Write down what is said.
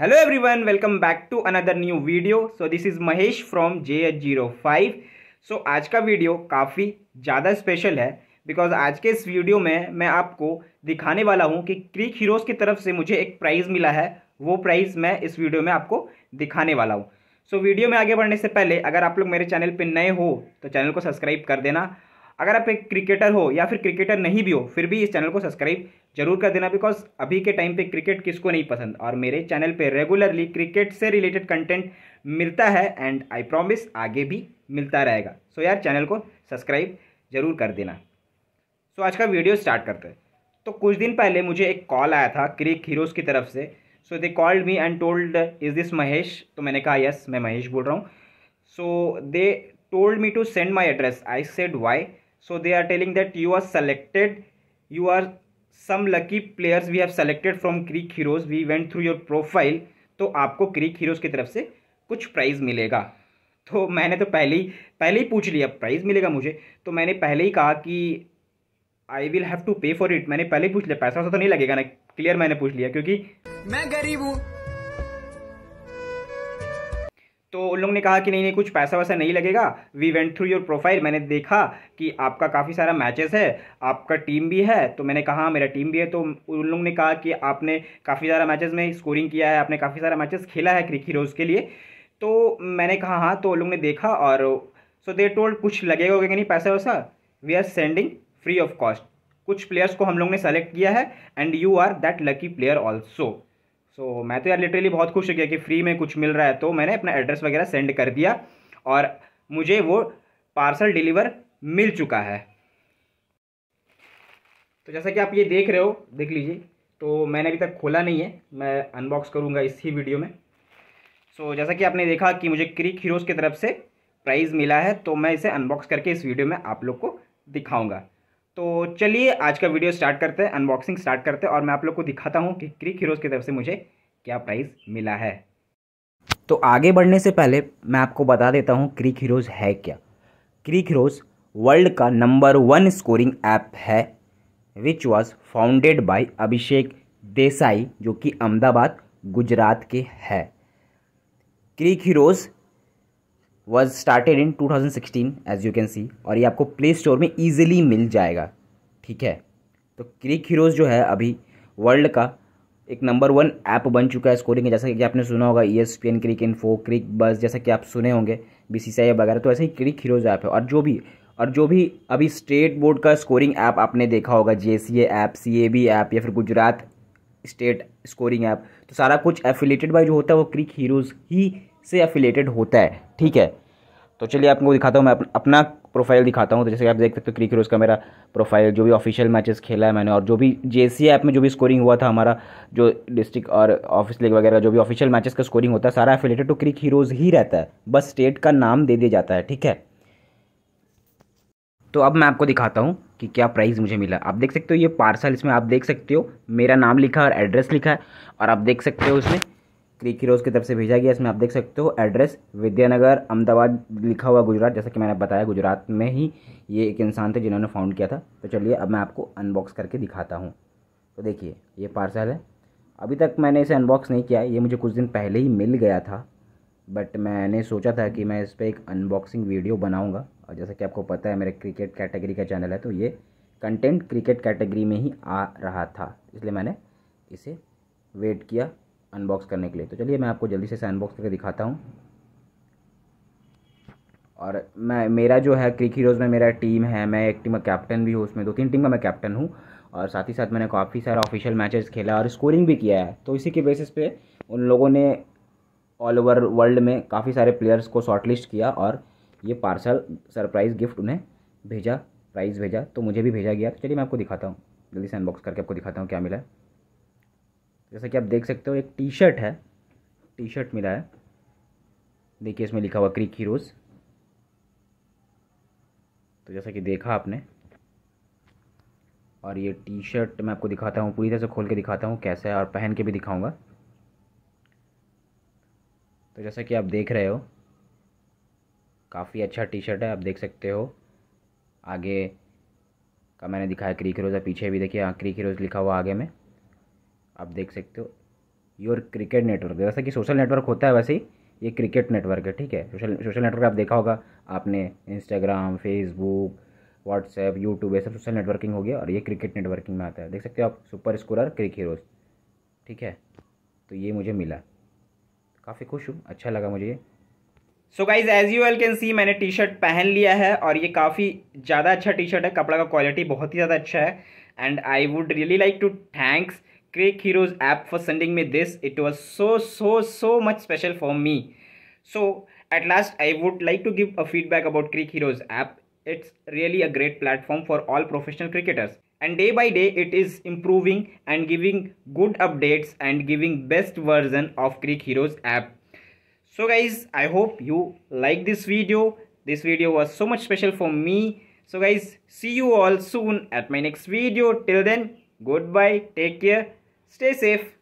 Hello welcome back to another new video so this is Mahesh from J H zero five so आज का video काफ़ी ज़्यादा special है because आज के इस वीडियो में मैं आपको दिखाने वाला हूँ कि क्रिक हीरोज़ की तरफ से मुझे एक प्राइज़ मिला है वो प्राइज़ मैं इस वीडियो में आपको दिखाने वाला हूँ सो so, वीडियो में आगे बढ़ने से पहले अगर आप लोग मेरे चैनल पर नए हो तो चैनल को सब्सक्राइब कर देना अगर आप एक क्रिकेटर हो या फिर क्रिकेटर नहीं भी हो फिर भी इस चैनल को सब्सक्राइब जरूर कर देना बिकॉज अभी के टाइम पे क्रिकेट किसको नहीं पसंद और मेरे चैनल पे रेगुलरली क्रिकेट से रिलेटेड कंटेंट मिलता है एंड आई प्रॉमिस आगे भी मिलता रहेगा सो so यार चैनल को सब्सक्राइब जरूर कर देना सो so आज का वीडियो स्टार्ट करते हैं तो कुछ दिन पहले मुझे एक कॉल आया था क्रिक हीरोज़ की तरफ से so they called me and told is this Mahesh तो मैंने कहा यस मैं महेश बोल रहा हूँ so they told me to send my address I said why so they are telling that you are selected you are some lucky players we have selected from Cric Heroes we went through your profile तो आपको क्रिक heroes की तरफ से कुछ price मिलेगा तो मैंने तो पहले ही पहले ही पूछ लिया प्राइज़ मिलेगा मुझे तो मैंने पहले ही कहा कि I will have to pay for it मैंने पहले ही पूछ लिया पैसा वैसा तो नहीं लगेगा ना क्लियर मैंने पूछ लिया क्योंकि मैं गरीब हूँ तो उन लोग ने कहा कि नहीं नहीं कुछ पैसा वैसा नहीं लगेगा we went through your profile मैंने देखा कि आपका काफ़ी सारा मैचेस है आपका टीम भी है तो मैंने कहा हाँ, मेरा टीम भी है तो उन लोग ने कहा कि आपने काफ़ी सारा मैचेस में स्कोरिंग किया है आपने काफ़ी सारा मैचेस खेला है क्रिकी रोज के लिए तो मैंने कहा हाँ तो उन लोग ने देखा और सो दे टोल्ड कुछ लगेगा होगा कि नहीं पैसा वैसा we are sending free of cost कुछ प्लेयर्स को हम लोग ने सेलेक्ट किया है and you are that lucky player also so so, मैं तो यार लिटरली बहुत खुश हो गया कि फ्री में कुछ मिल रहा है तो मैंने अपना एड्रेस वगैरह सेंड कर दिया और मुझे वो पार्सल डिलीवर मिल चुका है तो जैसा कि आप ये देख रहे हो देख लीजिए तो मैंने अभी तक खोला नहीं है मैं अनबॉक्स करूँगा इसी वीडियो में सो so, जैसा कि आपने देखा कि मुझे क्रिक हीरोज़ की तरफ से प्राइज़ मिला है तो मैं इसे अनबॉक्स करके इस वीडियो में आप लोग को दिखाऊँगा तो चलिए आज का वीडियो स्टार्ट करते हैं अनबॉक्सिंग स्टार्ट करते हैं और मैं आप लोग को दिखाता हूँ कि क्रिक हीरोज़ की तरफ से मुझे क्या प्राइस मिला है तो आगे बढ़ने से पहले मैं आपको बता देता हूँ क्रिक हीरोज़ है क्या क्रिक हीरोज़ वर्ल्ड का नंबर वन स्कोरिंग ऐप है which was founded by Abhishek Desai जो कि अहमदाबाद गुजरात के है Cric Heroes was started in 2016 as you can see और ये आपको प्ले स्टोर में ईजिली मिल जाएगा ठीक है तो क्रिक हीरोज़ जो है अभी वर्ल्ड का एक नंबर वन ऐप बन चुका है स्कोरिंग जैसा कि आपने सुना होगा E S P N Cricinfo Cricbuzz जैसा कि आप सुने होंगे बी सी सी आई वगैरह तो ऐसे ही क्रिक हीरोज़ ऐप है और जो भी और जो भी अभी स्टेट बोर्ड का स्कोरिंग ऐप आपने देखा होगा J C A app C A B app या फिर गुजरात स्टेट स्कोरिंग ऐप तो सारा कुछ एफिलेटेड बाई जो होता है वो क्रिक हीरोज़ ही से अफिलेटेड होता है ठीक है तो चलिए आपको दिखाता हूँ मैं अपना प्रोफाइल दिखाता हूँ तो जैसे आप देख सकते हो क्रिक रोज़ का मेरा प्रोफाइल जो भी ऑफिशियल मैचेस खेला है मैंने और जो भी जे सी ऐप में जो भी स्कोरिंग हुआ था हमारा जो डिस्ट्रिक्ट और ऑफिस लीग वगैरह जो भी ऑफिशियल मैचेस का स्कोरिंग होता है सारा एफिलेटेड टू तो क्रिक हीरोज़ ही रहता है बस स्टेट का नाम दे दिया जाता है ठीक है तो अब मैं आपको दिखाता हूँ कि क्या प्राइज़ मुझे मिला आप देख सकते हो ये पार्सल इसमें आप देख सकते हो मेरा नाम लिखा और एड्रेस लिखा है और आप देख सकते हो इसमें क्रिकी रोज़ की तरफ से भेजा गया इसमें आप देख सकते हो एड्रेस विद्यानगर अहमदाबाद लिखा हुआ गुजरात जैसा कि मैंने बताया गुजरात में ही ये एक इंसान थे जिन्होंने फाउंड किया था तो चलिए अब मैं आपको अनबॉक्स करके दिखाता हूँ तो देखिए ये पार्सल है अभी तक मैंने इसे अनबॉक्स नहीं किया ये मुझे कुछ दिन पहले ही मिल गया था बट मैंने सोचा था कि मैं इस पर एक अनबॉक्सिंग वीडियो बनाऊँगा और जैसा कि आपको पता है मेरे क्रिकेट कैटेगरी का चैनल है तो ये कंटेंट क्रिकेट कैटेगरी में ही आ रहा था इसलिए मैंने इसे वेट किया अनबॉक्स करने के लिए तो चलिए मैं आपको जल्दी से इसे अनबॉक्स करके दिखाता हूँ और मैं मेरा जो है क्रिक हीरोज़ में मेरा टीम है मैं एक टीम का कैप्टन भी हूँ उसमें दो तीन टीम का मैं कैप्टन हूँ और साथ ही साथ मैंने काफ़ी सारा ऑफिशियल मैचेस खेला और स्कोरिंग भी किया है तो इसी के बेसिस पे उन लोगों ने ऑल ओवर वर्ल्ड में काफ़ी सारे प्लेयर्स को शॉर्टलिस्ट किया और ये पार्सल सरप्राइज़ गिफ्ट उन्हें भेजा प्राइज़ भेजा तो मुझे भी भेजा गया तो चलिए मैं आपको दिखाता हूँ जल्दी से अनबॉक्स करके आपको दिखाता हूँ क्या मिला है जैसा कि आप देख सकते हो एक टी शर्ट है टी शर्ट मिला है देखिए इसमें लिखा हुआ क्रिक हीरोज़ तो जैसा कि देखा आपने और ये टी शर्ट मैं आपको दिखाता हूँ पूरी तरह से खोल के दिखाता हूँ कैसा है और पहन के भी दिखाऊँगा तो जैसा कि आप देख रहे हो काफ़ी अच्छा टी शर्ट है आप देख सकते हो आगे का मैंने दिखाया क्रीक रोज़ पीछे भी देखिए क्रिक रोज़ लिखा हुआ आगे में आप देख सकते हो योर क्रिकेट नेटवर्क जैसा कि सोशल नेटवर्क होता है वैसे ही ये क्रिकेट नेटवर्क है ठीक है सोशल सोशल नेटवर्क आप देखा होगा आपने इंस्टाग्राम फेसबुक व्हाट्सएप यूट्यूब ये सब सोशल नेटवर्किंग हो गया और ये क्रिकेट नेटवर्किंग में आता है देख सकते हो आप सुपर स्कोरर क्रिक हीरोज ठीक है तो ये मुझे मिला काफ़ी खुश हूँ अच्छा लगा मुझे so guys as you all can see मैंने टी शर्ट पहन लिया है और ये काफ़ी ज़्यादा अच्छा टी शर्ट है कपड़ा का क्वालिटी बहुत ही ज़्यादा अच्छा है and I would really like to thanks Craig Heroes app for sending me this. It was so, so, so much special for me. So at last, I would like to give a feedback about Craig Heroes app. It's really a great platform for all professional cricketers. And day by day, it is improving and giving good updates and giving best version of Craig Heroes app. So guys, I hope you like this video. This video was so much special for me. So guys, see you all soon at my next video. Till then, goodbye, take care. Stay safe.